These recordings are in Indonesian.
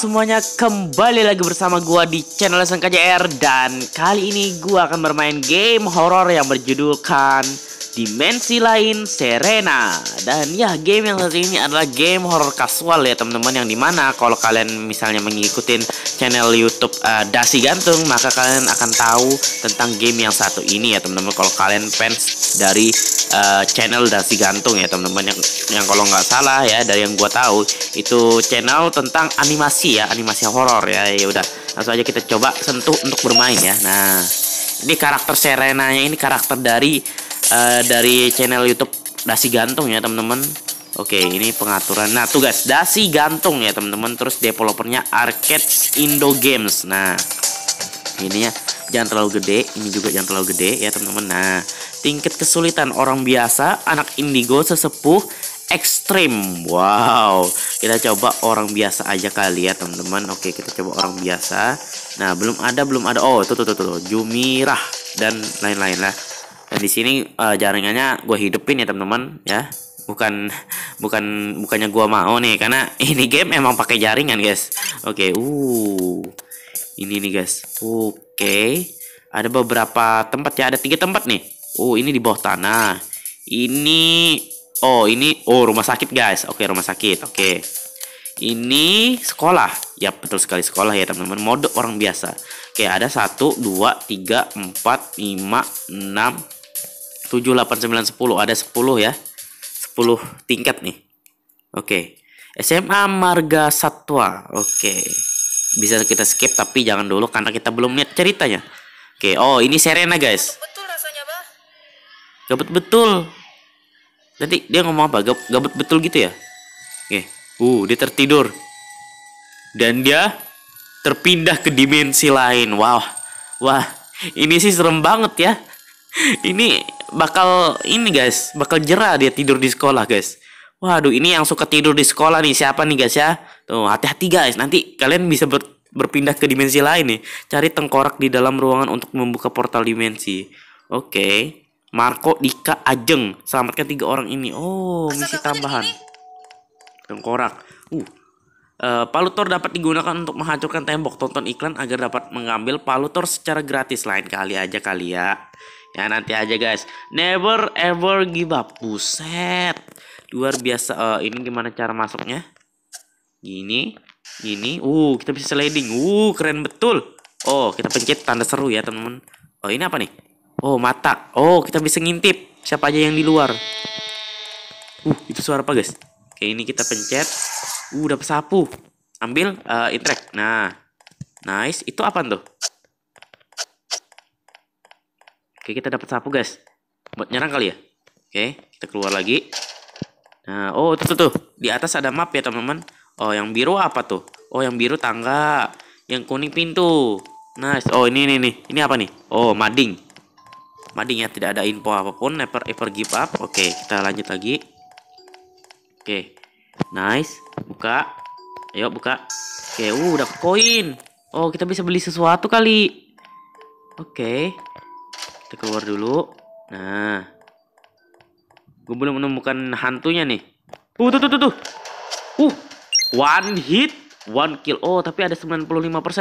semuanya kembali lagi bersama gua di channel SNKJR Dan kali ini gua akan bermain game horor yang berjudul kan Dimensi lain Serena Dan ya game yang satu ini adalah game horror kasual ya teman-teman Yang dimana kalau kalian misalnya mengikuti channel youtube uh, Dasi Gantung Maka kalian akan tahu tentang game yang satu ini ya teman-teman Kalau kalian fans dari uh, channel Dasi Gantung ya teman-teman Yang, yang kalau nggak salah ya dari yang gua tahu Itu channel tentang animasi ya animasi horor ya ya udah langsung aja kita coba sentuh untuk bermain ya Nah ini karakter Serenanya ini karakter dari Eh, dari channel YouTube Dasi Gantung ya teman-teman. Oke, ini pengaturan. Nah, tugas Dasi Gantung ya teman-teman. Terus developernya Arcade Indo Games. Nah, ini ya jangan terlalu gede, ini juga jangan terlalu gede ya teman-teman. Nah, tingkat kesulitan orang biasa, anak indigo sesepuh ekstrim. Wow, kita coba orang biasa aja kali ya teman-teman. Oke, kita coba orang biasa. Nah, belum ada, belum ada. Oh, tuh tuh tuh, tuh. Jumirah dan lain-lain lah dan di sini uh, jaringannya gue hidupin ya teman-teman ya bukan bukan bukannya gue mau nih karena ini game emang pakai jaringan guys oke okay, uh ini nih guys oke okay. ada beberapa tempat ya ada tiga tempat nih oh uh, ini di bawah tanah ini oh ini oh rumah sakit guys oke okay, rumah sakit oke okay. ini sekolah ya betul sekali sekolah ya teman-teman mode orang biasa oke ada satu dua tiga empat lima enam 7, 8, 9, 10. Ada 10 ya. 10 tingkat nih. Oke. SMA Marga Satwa. Oke. Bisa kita skip tapi jangan dulu karena kita belum lihat ceritanya. Oke. Oh, ini Serena, guys. Betul rasanya, Bah. Gabut betul. Nanti dia ngomong apa? Gabut betul gitu ya? Oke. Uh, dia tertidur. Dan dia terpindah ke dimensi lain. Wow. Wah, ini sih serem banget ya. ini bakal ini guys, bakal jerah dia tidur di sekolah guys. Waduh, ini yang suka tidur di sekolah nih siapa nih guys ya? Tuh, hati-hati guys. Nanti kalian bisa ber, berpindah ke dimensi lain nih. Cari tengkorak di dalam ruangan untuk membuka portal dimensi. Oke. Okay. Marco, Dika, Ajeng. Selamatkan tiga orang ini. Oh, misi tambahan. Tengkorak. Uh, Uh, palutor dapat digunakan untuk menghancurkan tembok. Tonton iklan agar dapat mengambil palutor secara gratis lain kali aja kali ya. Ya nanti aja guys. Never ever give up. Buset. Luar biasa. Uh, ini gimana cara masuknya? Gini, gini. Uh, kita bisa sliding. Uh, keren betul. Oh, kita pencet tanda seru ya, teman-teman. Oh, ini apa nih? Oh, mata. Oh, kita bisa ngintip siapa aja yang di luar. Uh, itu suara apa, guys? Oke, ini kita pencet. Uh, dapat sapu. Ambil uh, eh, interact. Nah. Nice. Itu apa tuh? Oke, kita dapat sapu, guys. Buat nyerang kali ya. Oke, kita keluar lagi. Nah, oh tuh tuh, tuh. di atas ada map ya, teman-teman. Oh, yang biru apa tuh? Oh, yang biru tangga, yang kuning pintu. Nice. Oh, ini ini ini, Ini apa nih? Oh, mading. Mading ya, tidak ada info apapun. Never ever give up. Oke, kita lanjut lagi. Oke. Nice. Buka. Ayo buka. Oke, uh, udah koin. Oh, kita bisa beli sesuatu kali. Oke. Kita keluar dulu. Nah. Gue belum menemukan hantunya nih. Uh, tuh, tuh, tuh, tuh. Uh, one hit, one kill. Oh, tapi ada 95%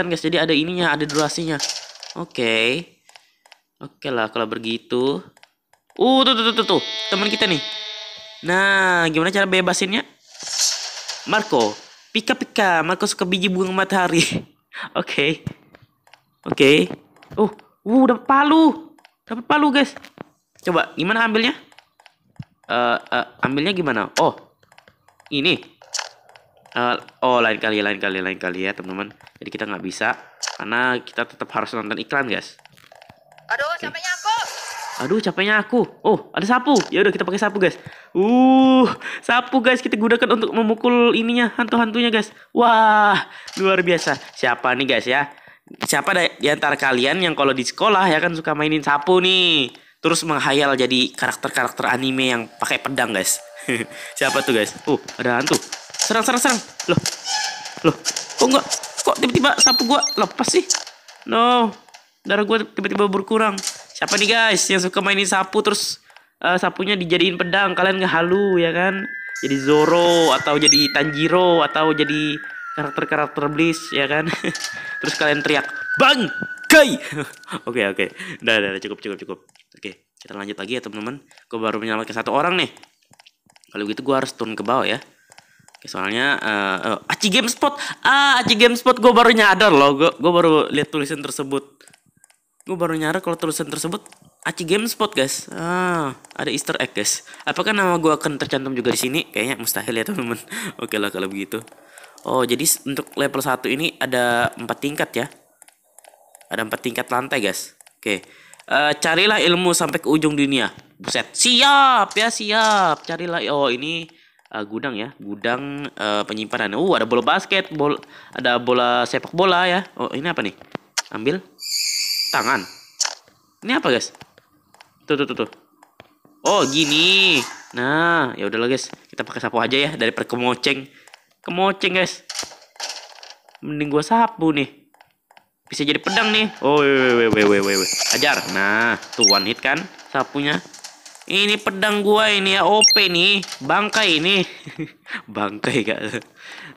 guys. Jadi ada ininya, ada durasinya. Oke. Okay. Oke okay lah kalau begitu. Uh, tuh, tuh, tuh, tuh, tuh. Teman kita nih. Nah, gimana cara bebasinnya? Marco. Pika-pika. Marco suka biji bunga matahari. Oke. Oke. Okay. Okay. Oh, uh, udah palu. Dapat palu, guys. Coba, gimana ambilnya? Uh, uh, ambilnya gimana? Oh, ini. Uh, oh, lain kali, lain kali, lain kali ya, teman-teman. Jadi kita nggak bisa karena kita tetap harus nonton iklan, guys. Aduh, okay. capeknya aku. Aduh, capeknya aku. Oh, ada sapu. Ya udah kita pakai sapu, guys. Uh, sapu guys kita gunakan untuk memukul ininya hantu-hantunya, guys. Wah, luar biasa. Siapa nih, guys ya? siapa di antara kalian yang kalau di sekolah ya kan suka mainin sapu nih terus menghayal jadi karakter-karakter anime yang pakai pedang guys siapa tuh guys uh ada hantu serang serang serang loh loh kok enggak kok tiba-tiba sapu gua lepas sih no darah gua tiba-tiba berkurang siapa nih guys yang suka mainin sapu terus uh, sapunya dijadiin pedang kalian ngehalu ya kan jadi Zoro atau jadi Tanjiro atau jadi karakter-karakter Bliss ya kan terus kalian teriak bang bangkai oke oke udah, udah cukup cukup cukup oke kita lanjut lagi ya teman-teman gue baru menyelamatkan satu orang nih kalau gitu gue harus turun ke bawah ya Oke, soalnya uh, uh, Aci Gamespot ah Aci Gamespot gue baru nyadar loh gue gue baru lihat tulisan tersebut gue baru nyadar kalau tulisan tersebut Aci Gamespot guys ah ada Easter egg guys apakah nama gue akan tercantum juga di sini kayaknya mustahil ya teman-teman oke lah kalau begitu Oh, jadi untuk level 1 ini ada empat tingkat ya. Ada empat tingkat lantai, guys. Oke. Uh, carilah ilmu sampai ke ujung dunia. Buset. Siap ya, siap. Carilah oh ini uh, gudang ya, gudang uh, penyimpanan. Uh, ada bola basket, bol ada bola sepak bola ya. Oh, ini apa nih? Ambil. Tangan. Ini apa, guys? Tuh tuh tuh tuh. Oh, gini. Nah, ya udahlah guys, kita pakai sapu aja ya dari perkemoceng. Kemoceng guys. Mending gua sapu nih. Bisa jadi pedang nih. Oh, weh, weh, weh, weh, Ajar. Nah, tuh one hit kan sapunya. Ini pedang gua ini ya OP nih, bangkai ini. bangkai gak.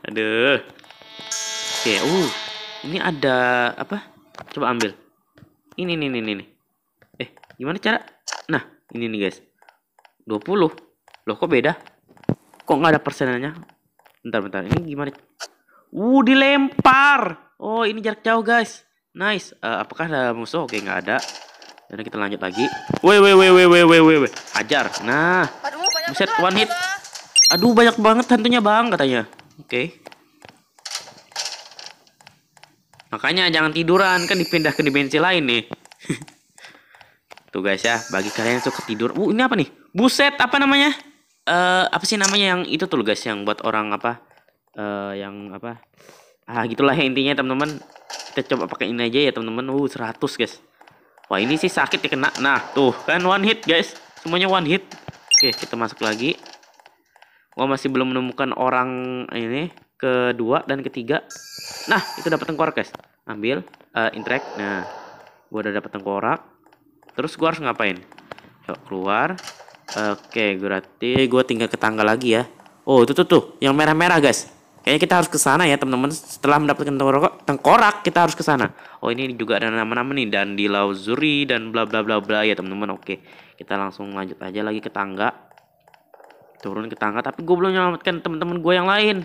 Aduh. Oke, uh. Ini ada apa? Coba ambil. Ini nih nih nih. Eh, gimana cara? Nah, ini nih guys. 20. Loh kok beda? Kok nggak ada persenannya? bentar bentar ini gimana uh dilempar oh ini jarak jauh guys nice uh, apakah ada musuh oke nggak ada dan kita lanjut lagi weh weh weh weh weh weh weh ajar nah buset one hit aduh banyak banget hantunya bang katanya oke okay. makanya jangan tiduran kan dipindah ke dimensi lain nih tuh guys ya bagi kalian yang suka tidur uh ini apa nih buset apa namanya uh, apa sih namanya yang itu tuh guys yang buat orang apa uh, yang apa ah gitulah ya intinya teman-teman kita coba pakai ini aja ya teman-teman uh 100 guys wah ini sih sakit ya kena nah tuh kan one hit guys semuanya one hit oke kita masuk lagi gua masih belum menemukan orang ini kedua dan ketiga nah itu dapat tengkorak guys ambil uh, interact nah gua udah dapat tengkorak terus gua harus ngapain yuk keluar Oke, berarti gue tinggal ke tangga lagi ya. Oh, itu tuh tuh, yang merah-merah guys. Kayaknya kita harus ke sana ya teman-teman. Setelah mendapatkan tengkorak, tengkorak kita harus ke sana. Oh, ini juga ada nama-nama nih dan di Lauzuri dan bla bla bla bla ya teman-teman. Oke, kita langsung lanjut aja lagi ke tangga. Turun ke tangga, tapi gue belum menyelamatkan teman-teman gue yang lain.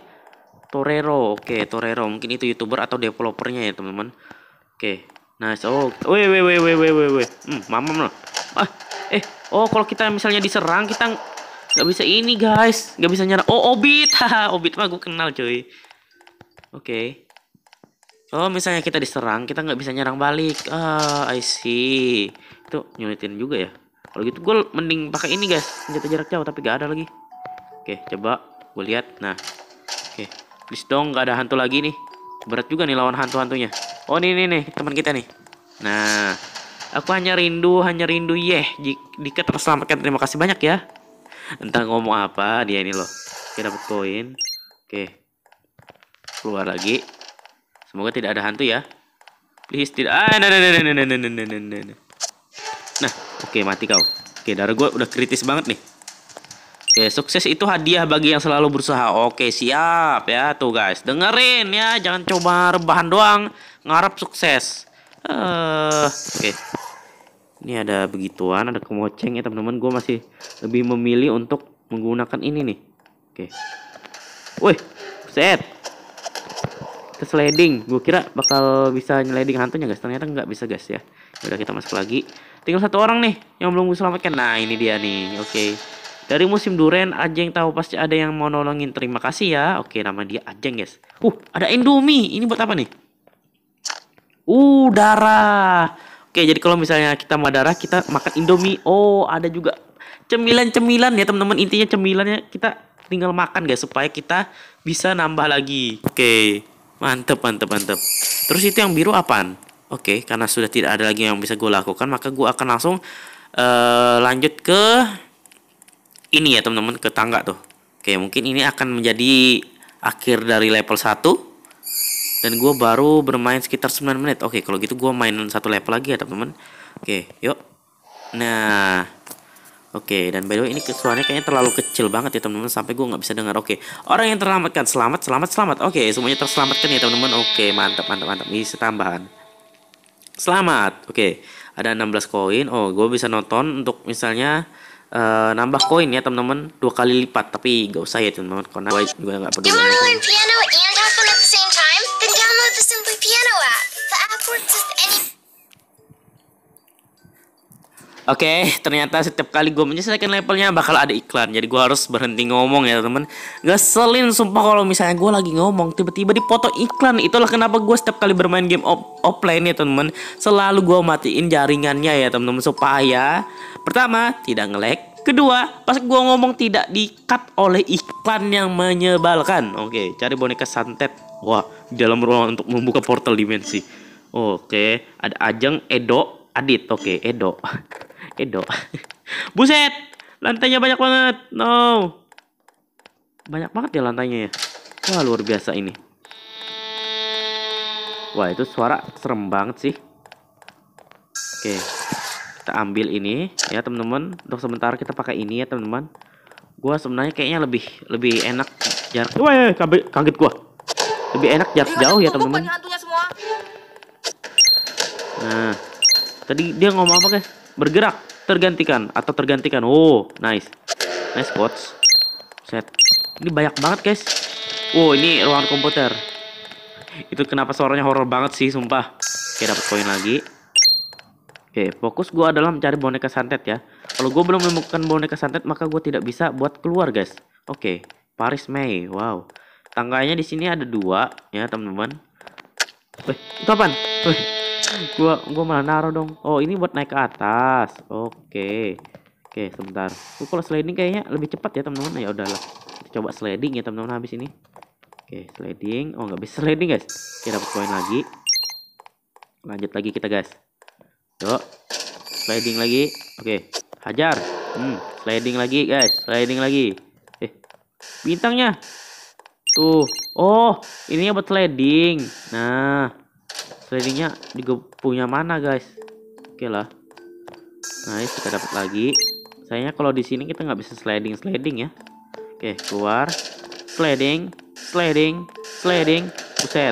Torero, oke Torero. Mungkin itu youtuber atau developernya ya teman-teman. Oke, nice. Oh, weh weh weh weh weh weh. Hmm, mamam loh. Ah, eh oh kalau kita misalnya diserang kita nggak bisa ini guys nggak bisa nyerang oh obit haha obit mah gue kenal cuy oke okay. oh misalnya kita diserang kita nggak bisa nyerang balik ah I see itu nyulitin juga ya kalau gitu gue mending pakai ini guys senjata jarak jauh tapi gak ada lagi oke okay, coba gue lihat nah oke okay. please dong nggak ada hantu lagi nih berat juga nih lawan hantu-hantunya oh ini nih nih teman kita nih nah Aku hanya rindu, hanya rindu yeh. Jika terselamatkan. Terima kasih banyak ya. Entah ngomong apa dia ini loh. Kita dapat koin. Oke. Keluar lagi. Semoga tidak ada hantu ya. Please tidak. Ah, nah, nah, nah, nah, nah, nah, nah, nah, nah. Nah, oke mati kau. Oke, darah gue udah kritis banget nih. Oke, sukses itu hadiah bagi yang selalu berusaha. Oke, siap ya tuh guys. Dengerin ya, jangan coba rebahan doang. Ngarap sukses uh, oke okay. ini ada begituan ada kemoceng ya teman-teman gue masih lebih memilih untuk menggunakan ini nih oke okay. wih set ke sliding gue kira bakal bisa nyelading hantunya guys ternyata nggak bisa guys ya. ya udah kita masuk lagi tinggal satu orang nih yang belum gue selamatkan nah ini dia nih oke okay. Dari musim duren, Ajeng tahu pasti ada yang mau nolongin. Terima kasih ya. Oke, nama dia Ajeng, guys. Uh, ada Indomie. Ini buat apa nih? Uh, darah. Oke, jadi kalau misalnya kita mau darah, kita makan Indomie. Oh, ada juga cemilan-cemilan ya, teman-teman. Intinya cemilannya kita tinggal makan guys supaya kita bisa nambah lagi. Oke. Mantep, mantep, mantep. Terus itu yang biru apaan? Oke, karena sudah tidak ada lagi yang bisa gue lakukan, maka gue akan langsung uh, lanjut ke ini ya teman-teman, ke tangga tuh. Oke, mungkin ini akan menjadi akhir dari level 1 dan gue baru bermain sekitar 9 menit oke kalau gitu gue main satu level lagi ya teman-teman oke yuk nah Oke, dan by the way ini keseruannya kayaknya terlalu kecil banget ya teman-teman sampai gue nggak bisa dengar. Oke, orang yang terselamatkan, selamat, selamat, selamat. Oke, semuanya terselamatkan ya teman-teman. Oke, mantap, mantap, mantap. Ini tambahan. Selamat. Oke, ada 16 koin. Oh, gue bisa nonton untuk misalnya uh, nambah koin ya teman-teman dua kali lipat. Tapi gak usah ya teman-teman karena gue juga nggak peduli. Oke, okay, ternyata setiap kali gue menyelesaikan levelnya bakal ada iklan. Jadi gue harus berhenti ngomong ya teman. selin sumpah kalau misalnya gue lagi ngomong tiba-tiba foto iklan. Itulah kenapa gue setiap kali bermain game offline ya teman. Selalu gue matiin jaringannya ya teman-teman supaya pertama tidak ngelek, Kedua, pas gue ngomong tidak di-cut oleh iklan yang menyebalkan. Oke, okay, cari boneka santet. Wah, di dalam ruangan untuk membuka portal dimensi. Oke, okay, ada Ajeng, Edo, Adit. Oke, okay, Edo. Edo. Buset! Lantainya banyak banget. No. Banyak banget ya lantainya ya. Wah, luar biasa ini. Wah, itu suara serem banget sih. Oke. Kita ambil ini ya, teman-teman. Untuk sementara kita pakai ini ya, teman-teman. Gua sebenarnya kayaknya lebih lebih enak jarak. Wah, kaget gua. Lebih enak jarak jauh ya, teman-teman. Nah. Tadi dia ngomong apa, guys? bergerak tergantikan atau tergantikan. Oh, nice. Nice coach. Set. Ini banyak banget, guys. oh ini ruangan komputer. Itu kenapa suaranya horror banget sih, sumpah. Oke, dapat koin lagi. Oke, fokus gue adalah mencari boneka santet ya. Kalau gue belum menemukan boneka santet, maka gue tidak bisa buat keluar, guys. Oke, Paris May. Wow. Tangganya di sini ada dua ya, teman-teman. Wih, eh, itu apaan? Wih, eh, gua gua malah naruh dong oh ini buat naik ke atas oke okay. oke okay, sebentar uh, kalau sliding kayaknya lebih cepat ya teman-teman ya udahlah kita coba sliding ya teman-teman habis ini oke okay, sliding oh nggak bisa sliding guys kita dapat poin lagi lanjut lagi kita guys yuk sliding lagi oke okay. hajar hmm, sliding lagi guys sliding lagi eh bintangnya tuh oh ini buat sliding nah Slidingnya juga punya mana guys oke okay lah nice kita dapat lagi sayangnya kalau di sini kita nggak bisa sliding sliding ya oke okay, keluar sliding sliding sliding buset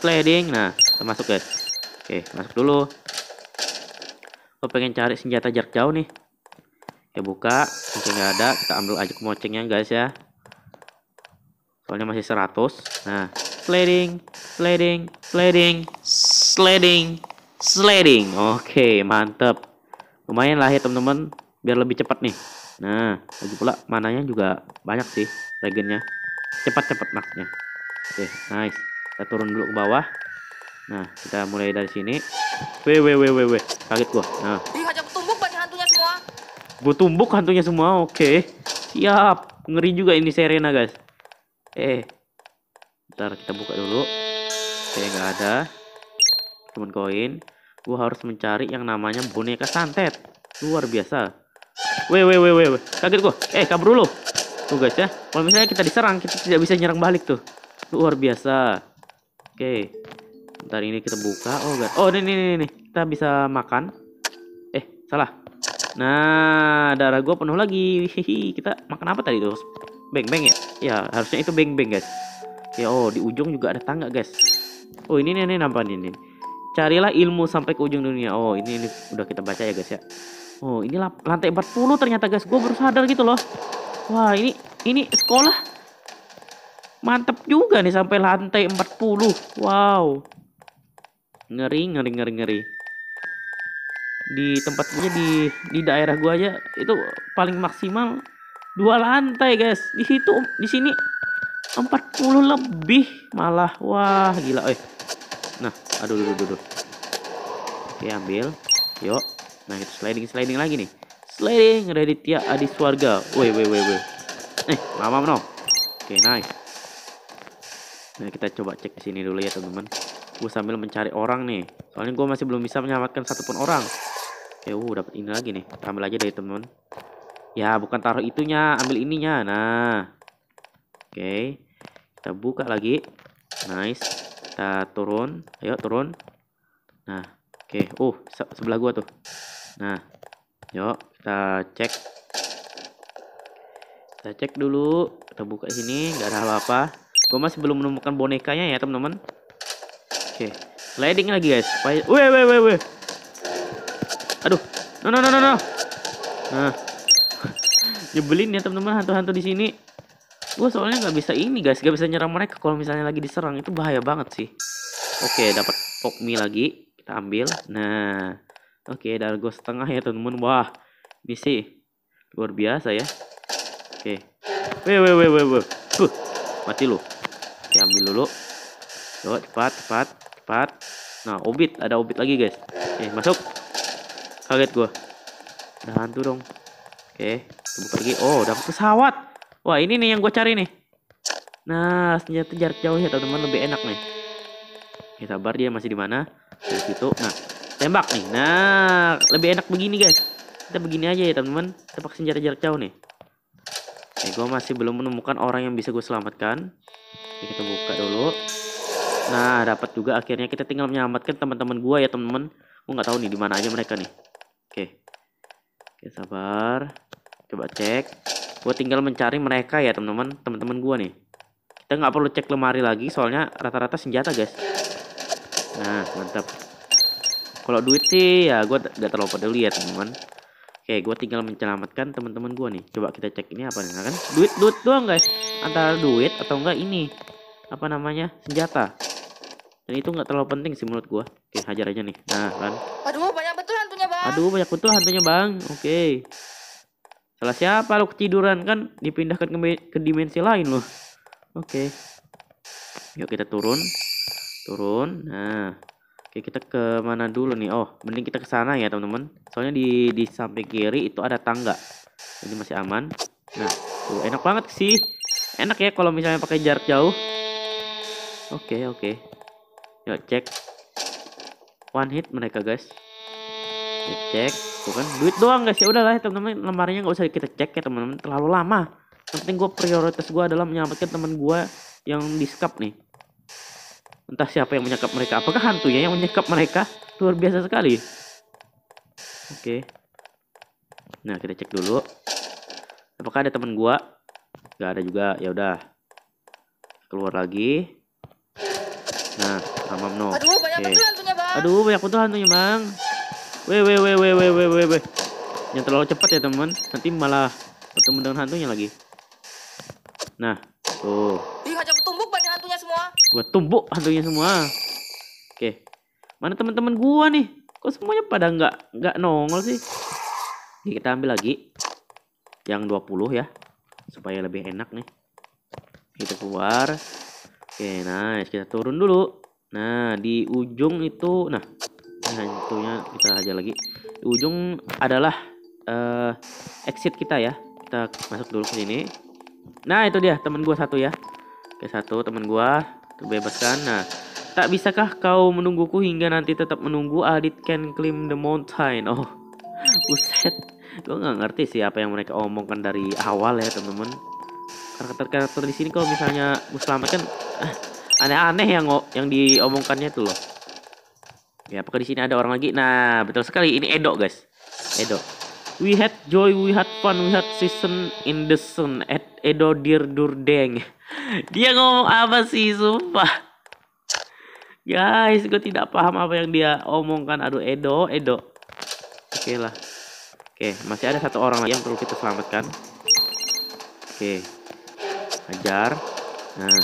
sliding nah kita masuk guys oke okay, masuk dulu gue pengen cari senjata jarak jauh nih oke okay, buka Mungkin nggak ada kita ambil aja kemocengnya guys ya soalnya masih 100 nah sliding, sliding, sliding, sliding, sliding. Oke, mantep. Lumayan lah ya teman-teman, biar lebih cepat nih. Nah, lagi pula mananya juga banyak sih regennya. Cepat-cepat maksudnya. Oke, nice. Kita turun dulu ke bawah. Nah, kita mulai dari sini. Weh, weh, weh, weh, weh. Kaget gua. Nah. Ih, tumbuk banyak hantunya semua. Gua tumbuk hantunya semua. Oke. Siap. Ngeri juga ini Serena, guys. Eh, ntar kita buka dulu. Oke nggak ada. teman koin. gua harus mencari yang namanya boneka santet. Luar biasa. Weh weh weh weh. Kaget gua, Eh kabur dulu. Tuh guys ya. Kalau misalnya kita diserang kita tidak bisa nyerang balik tuh. Luar biasa. Oke. ntar ini kita buka. Oh god. Oh ini ini ini. Kita bisa makan. Eh salah. Nah, darah gua penuh lagi. kita makan apa tadi tuh? Beng beng ya? Ya, harusnya itu beng beng guys. Oke, ya, oh di ujung juga ada tangga, guys. Oh, ini nih, nih nampak ini. Carilah ilmu sampai ke ujung dunia. Oh, ini ini udah kita baca ya, guys ya. Oh, ini lantai 40 ternyata, guys. Gue baru sadar gitu loh. Wah, ini ini sekolah Mantep juga nih sampai lantai 40. Wow. Ngeri, ngeri, ngeri, ngeri. Di tempatnya di di daerah gue aja itu paling maksimal dua lantai, guys. Di situ di sini 40 lebih malah. Wah, gila. Eh. Nah, aduh, aduh, aduh, aduh. Oke, ambil. Yuk. Nah, itu sliding, sliding lagi nih. Sliding Raditya Adi Swarga. Woi, woi, woi, woi. Eh, lama no. Oke, nice. Nah, kita coba cek di sini dulu ya, teman-teman. Gue sambil mencari orang nih. Soalnya gue masih belum bisa menyelamatkan satupun orang. Oke, uh, dapat ini lagi nih. Kita ambil aja dari teman. Ya, bukan taruh itunya, ambil ininya. Nah, Oke, kita buka lagi. Nice. Kita turun. Ayo turun. Nah, oke. Oh, sebelah gua tuh. Nah, yuk kita cek. Kita cek dulu. Kita buka sini, Gak ada apa-apa. Gua masih belum menemukan bonekanya ya, teman-teman. Oke. Sliding lagi, guys. Wih, wih, wih, wih. Aduh. No, no, no, no, no. Nah. Nyebelin ya, teman-teman, hantu-hantu di sini gue soalnya nggak bisa ini guys gak bisa nyerang mereka kalau misalnya lagi diserang itu bahaya banget sih oke okay, dapat pokmi lagi kita ambil nah oke okay, gue setengah ya teman-teman wah misi luar biasa ya oke okay. weh weh weh weh weh huh, mati lu oke ambil dulu Yo, cepat cepat cepat nah obit ada obit lagi guys oke masuk kaget gue ada hantu dong oke buka pergi. oh dapat pesawat Wah ini nih yang gue cari nih. Nah senjata jarak jauh ya teman-teman lebih enak nih. Kita sabar dia masih di mana? Di situ. Nah tembak nih. Nah lebih enak begini guys. Kita begini aja ya teman-teman. Tepak senjata jarak jauh nih. Oke, gue masih belum menemukan orang yang bisa gue selamatkan. Oke, kita buka dulu. Nah dapat juga akhirnya kita tinggal menyelamatkan teman-teman gue ya teman-teman. Gue nggak tahu nih di mana aja mereka nih. Oke. Oke sabar. Coba cek gue tinggal mencari mereka ya teman-teman teman-teman gue nih kita nggak perlu cek lemari lagi soalnya rata-rata senjata guys nah mantap kalau duit sih ya gue nggak terlalu peduli ya teman-teman oke gue tinggal menyelamatkan teman-teman gue nih coba kita cek ini apa nih nah kan duit duit doang guys antara duit atau enggak ini apa namanya senjata dan itu nggak terlalu penting sih menurut gue oke hajar aja nih nah kan aduh banyak betul hantunya bang aduh banyak betul hantunya bang oke Salah siapa lu ketiduran kan dipindahkan ke, ke dimensi lain loh. Oke. Okay. Yuk kita turun. Turun. Nah. Oke, kita ke mana dulu nih? Oh, mending kita ke sana ya, teman-teman. Soalnya di di samping kiri itu ada tangga. Jadi masih aman. Nah, tuh enak banget sih. Enak ya kalau misalnya pakai jarak jauh. Oke, okay, oke. Okay. Yuk cek. One hit mereka, guys kita cek bukan duit doang guys ya lah teman-teman lemarinya nggak usah kita cek ya teman-teman terlalu lama yang penting gue prioritas gue adalah menyelamatkan teman gue yang disekap nih entah siapa yang menyekap mereka apakah hantu ya yang menyekap mereka luar biasa sekali oke nah kita cek dulu apakah ada teman gue nggak ada juga ya udah keluar lagi nah amam no okay. aduh banyak betul hantunya bang Weh weh weh weh weh weh weh. yang terlalu cepat ya, teman. Nanti malah bertemu dengan hantunya lagi. Nah, tuh. lihat aku tumbuk banyak hantunya semua. Gua tumbuk hantunya semua. Oke. Mana teman-teman gua nih? Kok semuanya pada nggak nggak nongol sih? Oke, kita ambil lagi. Yang 20 ya. Supaya lebih enak nih. Kita keluar. Oke, nice. Kita turun dulu. Nah, di ujung itu nah hantunya nah, kita aja lagi di ujung adalah uh, exit kita ya kita masuk dulu ke sini nah itu dia temen gua satu ya oke satu temen gua terbebaskan nah tak bisakah kau menungguku hingga nanti tetap menunggu Adit can climb the mountain oh buset gua nggak ngerti sih apa yang mereka omongkan dari awal ya temen teman karakter-karakter di sini kalau misalnya gue selamatkan eh, aneh-aneh yang yang diomongkannya tuh loh ya apakah di sini ada orang lagi? Nah, betul sekali. Ini Edo, guys. Edo. We had joy, we had fun, we had season in the sun. at Edo dir durdeng. Dia ngomong apa sih, sumpah? Guys, gue tidak paham apa yang dia omongkan. Aduh, Edo, Edo. Oke okay lah. Oke, okay, masih ada satu orang lagi yang perlu kita selamatkan. Oke. Okay. Ajar. Nah,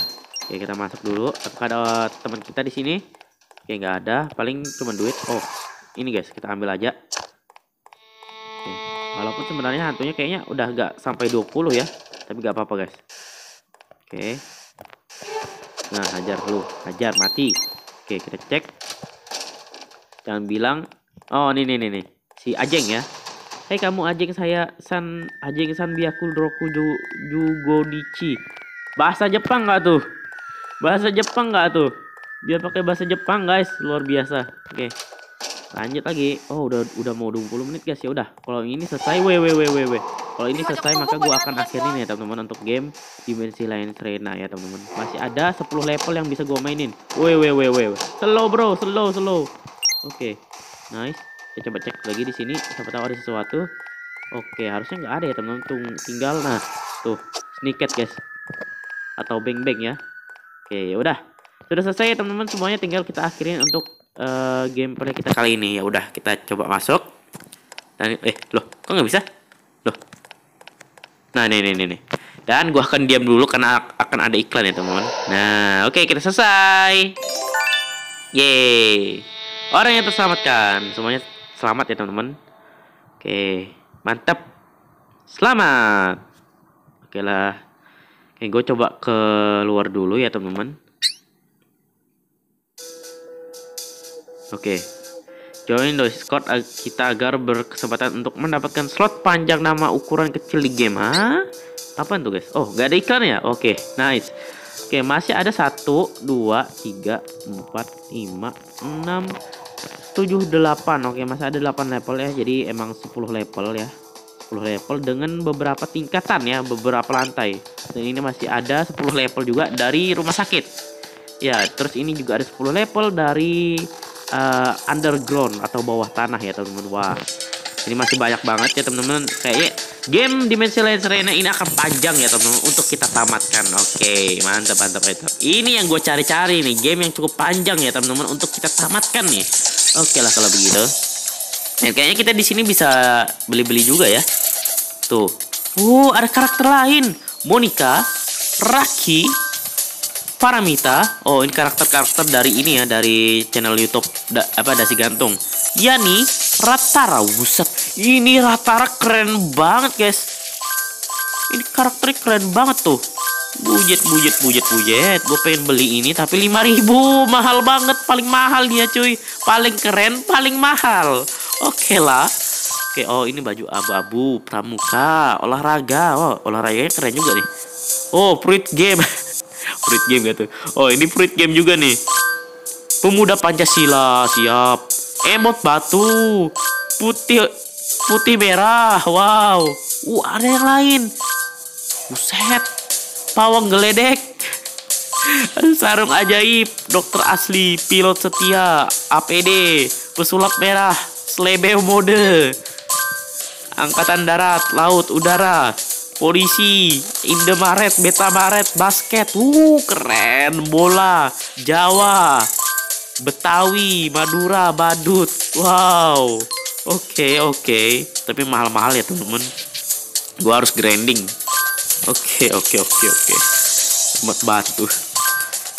oke kita masuk dulu. Apakah ada teman kita di sini? Oke, nggak ada. Paling cuma duit. Oh, ini guys, kita ambil aja. Oke. Walaupun sebenarnya hantunya kayaknya udah nggak sampai 20 ya. Tapi nggak apa-apa guys. Oke. Nah, hajar lu. Hajar, mati. Oke, kita cek. Jangan bilang. Oh, ini, ini ini Si Ajeng ya. Hei kamu Ajeng saya San Ajeng San Biakul Roku Bahasa Jepang nggak tuh? Bahasa Jepang nggak tuh? dia pakai bahasa Jepang guys luar biasa oke lanjut lagi oh udah udah mau 20 menit guys ya udah kalau ini selesai we we we we, we. kalau ini iya, selesai maka gue akan akhirin ya teman-teman untuk game dimensi lain Serena ya teman-teman masih ada 10 level yang bisa gue mainin we we we we slow bro slow slow oke okay. nice kita coba cek lagi di sini siapa tahu ada sesuatu oke okay, harusnya nggak ada ya teman-teman tinggal nah tuh sneaket guys atau beng beng ya oke okay, ya udah sudah selesai ya teman-teman semuanya tinggal kita akhirin untuk uh, gameplay kita kali ini ya udah kita coba masuk dan eh loh kok nggak bisa loh nah ini ini ini dan gua akan diam dulu karena akan ada iklan ya teman-teman nah oke okay, kita selesai yeay orang yang terselamatkan semuanya selamat ya teman-teman oke okay, mantap selamat oke okay lah Oke, gue coba keluar dulu ya teman-teman. Oke. Okay. Join the ag kita agar berkesempatan untuk mendapatkan slot panjang nama ukuran kecil di game. Ha? Apa itu, guys? Oh, gak ada iklan ya? Oke, okay, nice. Oke, okay, masih ada 1 2 3 4 5 6 7 8. Oke, okay, masih ada 8 level ya. Jadi emang 10 level ya. 10 level dengan beberapa tingkatan ya, beberapa lantai. Dan ini masih ada 10 level juga dari rumah sakit. Ya, terus ini juga ada 10 level dari uh, underground atau bawah tanah ya teman-teman. Wah, ini masih banyak banget ya teman-teman. Kayaknya game Dimensi Land Serena ini akan panjang ya teman-teman untuk kita tamatkan. Oke, mantap mantap mantap. Ini yang gue cari-cari nih, game yang cukup panjang ya teman-teman untuk kita tamatkan nih. Oke lah kalau begitu. ya, kayaknya kita di sini bisa beli-beli juga ya. Tuh. Uh, ada karakter lain. Monica, Raki, Paramita. Oh, ini karakter-karakter dari ini ya, dari channel YouTube da, apa dasi gantung. Yani Ratara. Buset. Ini Ratara keren banget, guys. Ini karakter keren banget tuh. Bujet, bujet, bujet, bujet. Gue pengen beli ini tapi 5000 mahal banget. Paling mahal dia cuy. Paling keren, paling mahal. Oke okay lah. Oke, okay, oh ini baju abu-abu, pramuka, olahraga. Oh, olahraganya keren juga nih. Oh, fruit game. Fruit game gitu. Oh, ini fruit game juga nih. Pemuda Pancasila, siap. Emot batu. Putih putih merah. Wow. Uh, ada yang lain. Buset. Pawang geledek. Sarung ajaib, dokter asli, pilot setia, APD, pesulap merah, selebeo mode, angkatan darat, laut, udara, polisi, Indomaret, Beta Maret, basket, uh keren, bola, Jawa, Betawi, Madura, Badut, wow, oke okay, oke, okay. tapi mahal-mahal ya temen-temen, gua harus grinding, oke okay, oke okay, oke okay, oke, okay. buat batu,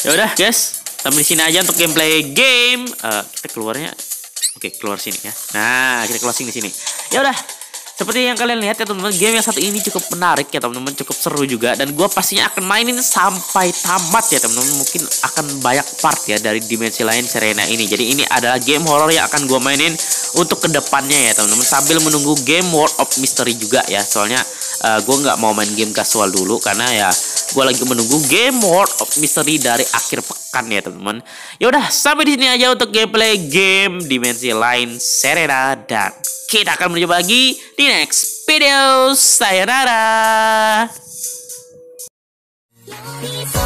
ya udah guys, sampai sini aja untuk gameplay game, uh, kita keluarnya, oke okay, keluar sini ya, nah kita keluar sini sini, ya udah seperti yang kalian lihat ya teman-teman, game yang satu ini cukup menarik ya teman-teman, cukup seru juga dan gue pastinya akan mainin sampai tamat ya teman-teman. Mungkin akan banyak part ya dari dimensi lain Serena ini. Jadi ini adalah game horror yang akan gue mainin untuk kedepannya ya teman-teman sambil menunggu game World of Mystery juga ya soalnya uh, eh, gue nggak mau main game casual dulu karena ya gue lagi menunggu game World of Mystery dari akhir pekan ya teman-teman. Ya udah sampai di sini aja untuk gameplay game dimensi lain Serena dan kita akan menuju lagi di next video. Sayonara.